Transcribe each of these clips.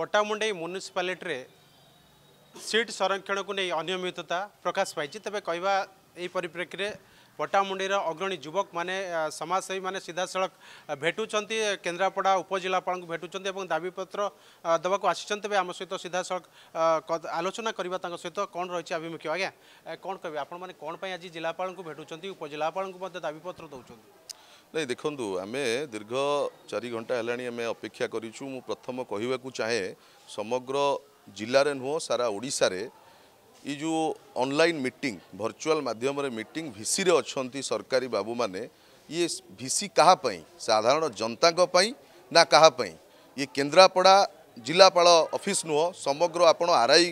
କଟାମୁଣ୍ଡେଇ ମ୍ୟୁନିସିପାଲିଟିରେ seat ସଂରକ୍ଷଣକୁ ନେଇ ଅନିୟମିତତା ପ୍ରକାଶ ପାଇଛି ତେବେ କହିବା ଏହି ପରିପ୍ରେକ୍ଷୀରେ ପଟ୍ଟାମୁଣ୍ଡେଇର ଅଗ୍ରଣୀ ଯୁବକମାନେ ସମାଜସେବୀମାନେ ସିଧାସଳଖ ଭେଟୁଛନ୍ତି କେନ୍ଦ୍ରାପଡ଼ା ଉପଜିଲ୍ଲାପାଳଙ୍କୁ ଭେଟୁଛନ୍ତି ଏବଂ ଦାବିପତ୍ର ଦେବାକୁ ଆସିଛନ୍ତି ତେବେ ଆମ ସହିତ ସିଧାସଳଖ ଆଲୋଚନା କରିବା ତାଙ୍କ ସହିତ କ'ଣ ରହିଛି ଆଭିମୁଖ୍ୟ ଆଜ୍ଞା କ'ଣ କହିବେ ଆପଣମାନେ କ'ଣ ପାଇଁ ଆଜି ଜିଲ୍ଲାପାଳଙ୍କୁ ଭେଟୁଛନ୍ତି ଉପଜିଲ୍ଲାପାଳଙ୍କୁ ମଧ୍ୟ ଦାବିପତ୍ର ଦେଉଛନ୍ତି नहीं देखु आम दीर्घ चार घंटा है अपेक्षा कर प्रथम कहवाक चाहे समग्र जिले में नुह सारा ओडा जो ऑनलाइन मीटिंग भर्चुआल मध्यम मीटिंग भिसी अच्छा सरकारी बाबू माने ये भिसी कहापी साधारण जनता ना कापी ये केन्द्रापड़ा जिलापा अफिस् नुह समग्र आप आर आई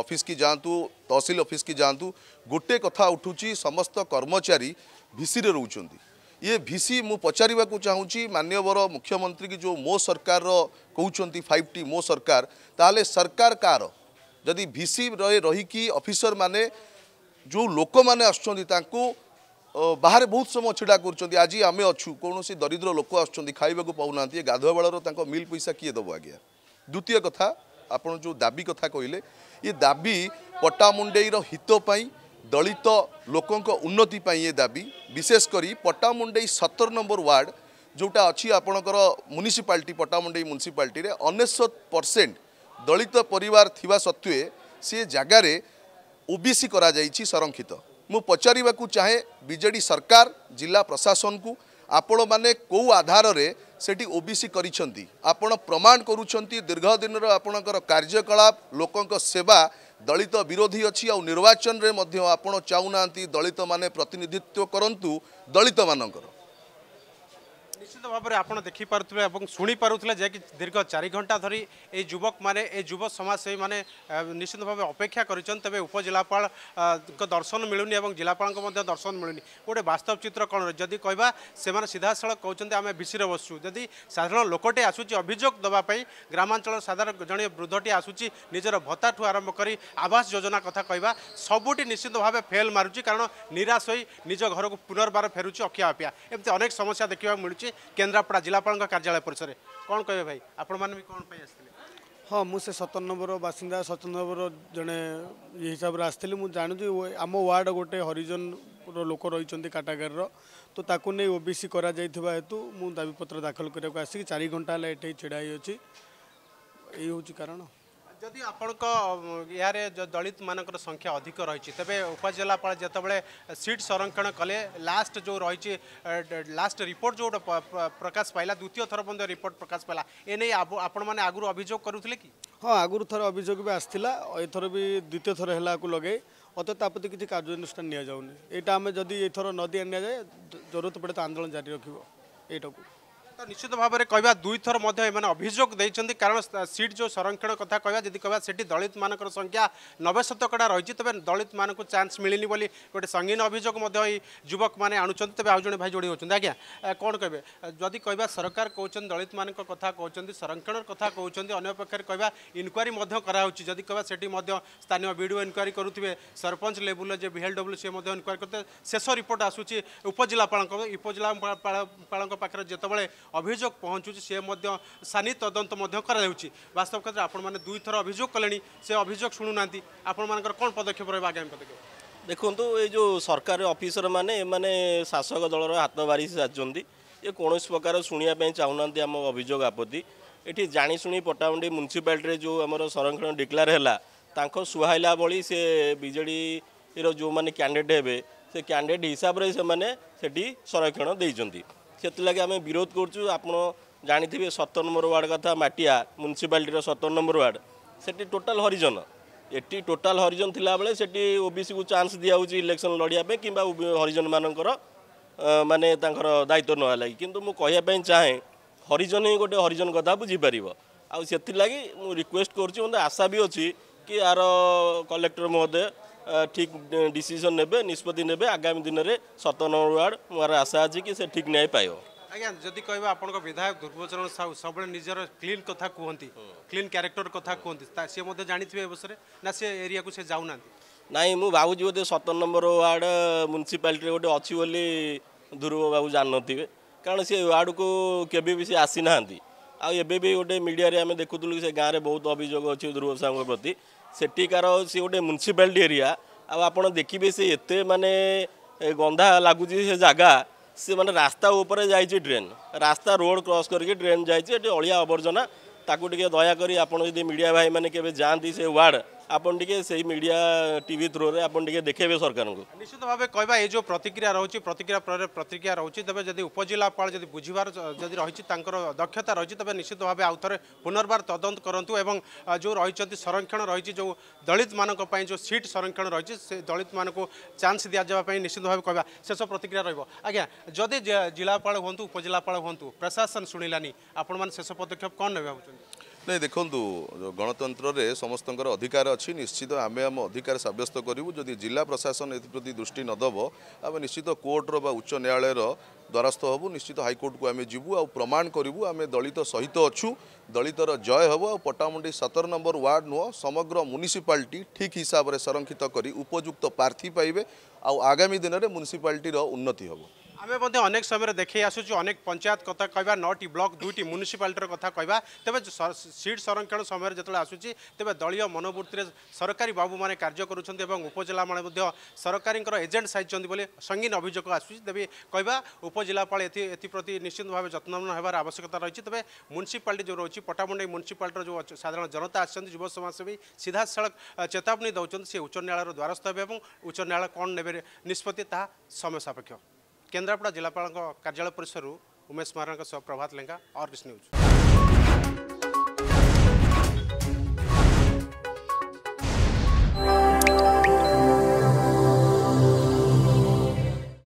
अफिस् जातु तहसिल अफिस् जातु गोटे कथा उठू समस्त कर्मचारी भिसी रोच ये भिसी मु पचारा चाहूँगी मानवर मुख्यमंत्री की जो मो सरकार कहते फाइव टी मो सरकार ताल सरकार कार जदि भिसी रही अफिसर मैंने जो लोक मैंने आसू ବାହାରେ ବହୁତ ସମୟ ଛିଡ଼ା କରୁଛନ୍ତି ଆଜି ଆମେ ଅଛୁ କୌଣସି ଦରିଦ୍ର ଲୋକ ଆସୁଛନ୍ତି ଖାଇବାକୁ ପାଉନାହାନ୍ତି ଏ ଗାଧୁଆ ବେଳର ତାଙ୍କ ମିଲ୍ ପଇସା କିଏ ଦେବ ଆଜ୍ଞା ଦ୍ୱିତୀୟ କଥା ଆପଣ ଯେଉଁ ଦାବି କଥା କହିଲେ ଏ ଦାବି ପଟ୍ଟାମୁଣ୍ଡେଇର ହିତ ପାଇଁ ଦଳିତ ଲୋକଙ୍କ ଉନ୍ନତି ପାଇଁ ଏ ଦାବି ବିଶେଷ କରି ପଟ୍ଟାମୁଣ୍ଡେଇ ସତର ନମ୍ବର ୱାର୍ଡ଼ ଯେଉଁଟା ଅଛି ଆପଣଙ୍କର ମ୍ୟୁନିସିପାଲିଟି ପଟ୍ଟାମୁଣ୍ଡେଇ ମ୍ୟୁନିସିପାଲିଟିରେ ଅନେଶ୍ୱତ ପରସେଣ୍ଟ ଦଳିତ ପରିବାର ଥିବା ସତ୍ତ୍ୱେ ସେ ଜାଗାରେ ଓବିସି କରାଯାଇଛି ସଂରକ୍ଷିତ ମୁଁ ପଚାରିବାକୁ ଚାହେଁ ବିଜେଡ଼ି ସରକାର ଜିଲ୍ଲା ପ୍ରଶାସନକୁ ଆପଣମାନେ କେଉଁ ଆଧାରରେ ସେଠି ଓବିସି କରିଛନ୍ତି ଆପଣ ପ୍ରମାଣ କରୁଛନ୍ତି ଦୀର୍ଘ ଦିନର ଆପଣଙ୍କର କାର୍ଯ୍ୟକଳାପ ଲୋକଙ୍କ ସେବା ଦଳିତ ବିରୋଧୀ ଅଛି ଆଉ ନିର୍ବାଚନରେ ମଧ୍ୟ ଆପଣ ଚାହୁଁନାହାନ୍ତି ଦଳିତମାନେ ପ୍ରତିନିଧିତ୍ୱ କରନ୍ତୁ ଦଳିତମାନଙ୍କର ନିଶ୍ଚିତ ଭାବରେ ଆପଣ ଦେଖିପାରୁଥିଲେ ଏବଂ ଶୁଣିପାରୁଥିଲେ ଯାହାକି ଦୀର୍ଘ ଚାରି ଘଣ୍ଟା ଧରି ଏଇ ଯୁବକମାନେ ଏ ଯୁବ ସମାଜସେବୀମାନେ ନିଶ୍ଚିତ ଭାବେ ଅପେକ୍ଷା କରିଛନ୍ତି ତେବେ ଉପଜିଲ୍ଲାପାଳଙ୍କ ଦର୍ଶନ ମିଳୁନି ଏବଂ ଜିଲ୍ଲାପାଳଙ୍କ ମଧ୍ୟ ଦର୍ଶନ ମିଳୁନି ଗୋଟେ ବାସ୍ତବ ଚିତ୍ର କ'ଣ ଯଦି କହିବା ସେମାନେ ସିଧାସଳଖ କହୁଛନ୍ତି ଆମେ ବିସିରେ ବସୁଛୁ ଯଦି ସାଧାରଣ ଲୋକଟେ ଆସୁଛି ଅଭିଯୋଗ ଦେବା ପାଇଁ ଗ୍ରାମାଞ୍ଚଳର ସାଧାରଣ ଜଣେ ବୃଦ୍ଧଟି ଆସୁଛି ନିଜର ଭତ୍ତାଠୁ ଆରମ୍ଭ କରି ଆବାସ ଯୋଜନା କଥା କହିବା ସବୁଠି ନିଶ୍ଚିତ ଭାବେ ଫେଲ୍ ମାରୁଛି କାରଣ ନିରାଶ ହୋଇ ନିଜ ଘରକୁ ପୁନର୍ବାର ଫେରୁଛି ଅଖିଆ ଅପିଆ ଏମିତି ଅନେକ ସମସ୍ୟା ଦେଖିବାକୁ ମିଳୁଛି କେନ୍ଦ୍ରାପଡ଼ା ଜିଲ୍ଲାପାଳଙ୍କ କାର୍ଯ୍ୟାଳୟ ପରିସରରେ କ'ଣ କହିବେ ଭାଇ ଆପଣମାନେ ବି କ'ଣ ପାଇଁ ଆସିଥିଲେ ହଁ ମୁଁ ସେ ସତର ନମ୍ବର ବାସିନ୍ଦା ସତର ନମ୍ବର ଜଣେ ଇଏ ହିସାବରେ ଆସିଥିଲି ମୁଁ ଜାଣୁଛି ଆମ ୱାର୍ଡ଼ ଗୋଟେ ହରିଜନର ଲୋକ ରହିଛନ୍ତି କାଟାଗାରର ତ ତାକୁ ନେଇ ଓବିସି କରାଯାଇଥିବା ହେତୁ ମୁଁ ଦାବିପତ୍ର ଦାଖଲ କରିବାକୁ ଆସିକି ଚାରି ଘଣ୍ଟା ହେଲା ଏଠି ଛିଡ଼ା ହେଇଅଛି ଏଇ ହେଉଛି କାରଣ যদি আপনার ইয়ারে দলিত মানকর সংখ্যা অধিক রয়েছে তবে উপজেলাপাল যেত সিট সংরক্ষণ কলে লাস্ট যে রয়েছে লাস্ট রিপোর্ট যে প্রকাশ পাইলা দ্বিতীয় থর পর্যন্ত রিপোর্ট প্রকাশ পাইলা এনে আপন মানে আগর অভিযোগ করুলে কি হ্যাঁ আগর থরে অভিযোগ বি আসছিল এথর বি দ্বিতীয় থর হেলা লগাই অত তা প্রতি কিছু কার্যানুষ্ঠান নিয়ে যাওনি এটা আমি যদি এথর নদী নিয়ে যায় জরুরত পড়ে তো আন্দোলন জারি রাখব এইটাকু ତ ନିଶ୍ଚିତ ଭାବରେ କହିବା ଦୁଇଥର ମଧ୍ୟ ଏମାନେ ଅଭିଯୋଗ ଦେଇଛନ୍ତି କାରଣ ସିଟ୍ ଯେଉଁ ସଂରକ୍ଷଣ କଥା କହିବା ଯଦି କହିବା ସେଠି ଦଳିତମାନଙ୍କର ସଂଖ୍ୟା ନବେ ଶତକଡ଼ା ରହିଛି ତେବେ ଦଳିତମାନଙ୍କୁ ଚାନ୍ସ ମିଳିନି ବୋଲି ଗୋଟେ ସଙ୍ଗୀନ ଅଭିଯୋଗ ମଧ୍ୟ ଏଇ ଯୁବକମାନେ ଆଣୁଛନ୍ତି ତେବେ ଆଉ ଜଣେ ଭାଇ ଯୋଡ଼ି ହେଉଛନ୍ତି ଆଜ୍ଞା କ'ଣ କହିବେ ଯଦି କହିବା ସରକାର କହୁଛନ୍ତି ଦଳିତମାନଙ୍କ କଥା କହୁଛନ୍ତି ସଂରକ୍ଷଣର କଥା କହୁଛନ୍ତି ଅନ୍ୟ ପକ୍ଷରେ କହିବା ଇନକ୍ୱାରି ମଧ୍ୟ କରାହେଉଛି ଯଦି କହିବା ସେଠି ମଧ୍ୟ ସ୍ଥାନୀୟ ବିଡ଼ିଓ ଇନକ୍ୱାରି କରୁଥିବେ ସରପଞ୍ଚ ଲେବୁଲ୍ରେ ଯେ ଭିଏଲ୍ଡବ୍ଲୁ ସିଏ ମଧ୍ୟ ଇନକ୍ୱାରି କରୁଥିବେ ଶେଷ ରିପୋର୍ଟ ଆସୁଛି ଉପଜିଲ୍ଲାପାଳଙ୍କ ଉପଜିଲ୍ଲାପାଳ ପାଖରେ ଯେତେବେଳେ অভিযোগ পহচু সে মধ্য сани তদন্ত মধ্য করা লউচি বাস্তব করে আপন মানে দুই থরা অভিযোগ কলেনি সে অভিযোগ শুনু নাতি আপন মানকর কোন পদক্ষে পর ভাগে গ দেখুতো এই যে সরকারে অফিসার মানে মানে শাসক দলৰ হাত বারি সাত জন্দি এ কোন ইস প্রকার শুনিয়া পৈ চাওনাতি আম অভিযোগ আপত্তি এটি জানি শুনি পটাউন্ডি মুনিসিপালিটি ৰে যে আমৰ সংরক্ষণ ডিক্লেৰ হেলা তাংক সুহাইলা বলি সে বিজেডি ইৰো যো মানে ক্যান্ডিডেট হেবে সে ক্যান্ডিডেট হিসাব ৰে সে মানে সেটি সংরক্ষণ দেচন্দি ସେଥିଲାଗି ଆମେ ବିରୋଧ କରୁଛୁ ଆପଣ ଜାଣିଥିବେ ସତର ନମ୍ବର ୱାର୍ଡ଼ କଥା ମାଟିଆ ମ୍ୟୁନିସିପାଲିଟିର ସତର ନମ୍ବର ୱାର୍ଡ଼ ସେଠି ଟୋଟାଲ୍ ହରିଜନ ଏଠି ଟୋଟାଲ୍ ହରିଜନ ଥିଲାବେଳେ ସେଠି ଓବିସିକୁ ଚାନ୍ସ ଦିଆହେଉଛି ଇଲେକ୍ସନ୍ ଲଢ଼ିବା ପାଇଁ କିମ୍ବା ହରିଜନମାନଙ୍କର ମାନେ ତାଙ୍କର ଦାୟିତ୍ୱ ନେବା ଲାଗି କିନ୍ତୁ ମୁଁ କହିବା ପାଇଁ ଚାହେଁ ହରିଜନ ହିଁ ଗୋଟେ ହରିଜନ କଥା ବୁଝିପାରିବ ଆଉ ସେଥିଲାଗି ମୁଁ ରିକ୍ୱେଷ୍ଟ କରୁଛି ମୋତେ ଆଶା ବି ଅଛି କି ଆର କଲେକ୍ଟର ମହୋଦୟ ଠିକ୍ ଡିସିସନ୍ ନେବେ ନିଷ୍ପତ୍ତି ନେବେ ଆଗାମୀ ଦିନରେ ସତ ନମ୍ବର ୱାର୍ଡ଼ ମୋର ଆଶା ଅଛି କି ସେ ଠିକ୍ ନ୍ୟାୟ ପାଇବ ଆଜ୍ଞା ଯଦି କହିବା ଆପଣଙ୍କ ବିଧାୟକ ଧ୍ରୁବଚରଣ ସାହୁ ସବୁବେଳେ ନିଜର କ୍ଲିନ୍ କଥା କୁହନ୍ତି କ୍ଲିନ୍ କ୍ୟାରେକ୍ଟର କଥା କୁହନ୍ତି ସିଏ ମଧ୍ୟ ଜାଣିଥିବେ ଏ ବସରେ ନା ସେ ଏରିଆକୁ ସେ ଯାଉନାହାନ୍ତି ନାଇଁ ମୁଁ ଭାବୁଛି ବୋଧେ ସତର ନମ୍ବର ୱାର୍ଡ଼ ମ୍ୟୁନିସିପାଲିଟିରେ ଗୋଟେ ଅଛି ବୋଲି ଧ୍ରୁବ ବାବୁ ଜାଣିନଥିବେ କାରଣ ସେ ୱାର୍ଡ଼କୁ କେବେ ବି ସେ ଆସିନାହାନ୍ତି ଆଉ ଏବେ ବି ଗୋଟେ ମିଡ଼ିଆରେ ଆମେ ଦେଖୁଥିଲୁ ସେ ଗାଁରେ ବହୁତ ଅଭିଯୋଗ ଅଛି ଧ୍ରୁବ ସାହୁଙ୍କ ପ୍ରତି ସେଠିକାର ସେ ଗୋଟେ ମ୍ୟୁନିସିପାଲିଟି ଏରିଆ ଆଉ ଆପଣ ଦେଖିବେ ସେ ଏତେ ମାନେ ଗନ୍ଧା ଲାଗୁଛି ସେ ଜାଗା ସେ ମାନେ ରାସ୍ତା ଉପରେ ଯାଇଛି ଡ୍ରେନ୍ ରାସ୍ତା ରୋଡ଼ କ୍ରସ୍ କରିକି ଡ୍ରେନ୍ ଯାଇଛି ଏଠି ଅଳିଆ ଆବର୍ଜନା ତାକୁ ଟିକେ ଦୟାକରି ଆପଣ ଯଦି ମିଡ଼ିଆ ଭାଇମାନେ କେବେ ଯାଆନ୍ତି ସେ ୱାର୍ଡ଼ आपड़िया टी थ्रो आपड़े सरकार को निश्चित भाव कह जो प्रतिक्रिया रोचे प्रतिक्रिया प्रतिक्रिया रोचे तेज जब उपजिलापाल जब बुझार जी रही दक्षता रही तेज निश्चित भाव आउ थे पुनर्व तदंत करूँ जो रही संरक्षण रही जो दलित मानी जो सीट संरक्षण रही दलित मानक चान्स दि जावाई निश्चित भाव कह शेष प्रतिक्रिया रज्ञा जदि जिलापा हूँ उपजिलापा हूँ प्रशासन शुणिलानी आपण मैंने शेष पदक्षेप कौन ने भाव ନାଇଁ ଦେଖନ୍ତୁ ଗଣତନ୍ତ୍ରରେ ସମସ୍ତଙ୍କର ଅଧିକାର ଅଛି ନିଶ୍ଚିତ ଆମେ ଆମ ଅଧିକାର ସାବ୍ୟସ୍ତ କରିବୁ ଯଦି ଜିଲ୍ଲା ପ୍ରଶାସନ ଏଥିପ୍ରତି ଦୃଷ୍ଟି ନ ଦେବ ଆମେ ନିଶ୍ଚିତ କୋର୍ଟର ବା ଉଚ୍ଚ ନ୍ୟାୟାଳୟର ଦ୍ୱାରସ୍ଥ ହେବୁ ନିଶ୍ଚିତ ହାଇକୋର୍ଟକୁ ଆମେ ଯିବୁ ଆଉ ପ୍ରମାଣ କରିବୁ ଆମେ ଦଳିତ ସହିତ ଅଛୁ ଦଳିତର ଜୟ ହେବ ଆଉ ପଟ୍ଟାମୁଣ୍ଡି ସତର ନମ୍ବର ୱାର୍ଡ଼ ନୁହଁ ସମଗ୍ର ମ୍ୟୁନିସିପାଲିଟି ଠିକ୍ ହିସାବରେ ସଂରକ୍ଷିତ କରି ଉପଯୁକ୍ତ ପ୍ରାର୍ଥୀ ପାଇବେ ଆଉ ଆଗାମୀ ଦିନରେ ମ୍ୟୁନିସିପାଲିଟିର ଉନ୍ନତି ହେବ अब अनेक समय देखै आसुछु अनेक पञ्चायत कथा कि ब्लक दुईटी म्युनिसिपा र कथा ते सिट संरक्षण समय जति आसु तलीय मनोबूले सरकारी बाबू कार्य बाबु म कर्ज्युन्छ उपजेलामा सरकारी एजेन्ट सिक्छ सङ्गीन अभियोग आसु त उपजिला निश्चित भावे जत्न आवश्यकता रहेछ तेह्र म्युनिसिपा जो र पटामुण म्युनिसिपा र जो साधारण जनता समाज सीधा सिधासल चेतावनी देउछ से उच्च न्यायालय द्वारस्थ हो उच्च न्यायालय कन्सपितिहा समय सापक्ष କେନ୍ଦ୍ରାପଡ଼ା ଜିଲ୍ଲାପାଳଙ୍କ କାର୍ଯ୍ୟାଳୟ ପରିସରରୁ ଉମେଶ ମହାରଣାଙ୍କ ସହ ପ୍ରଭାତ ଲେଙ୍କା ଅର୍ଗିସ୍ ନ୍ୟୁଜ୍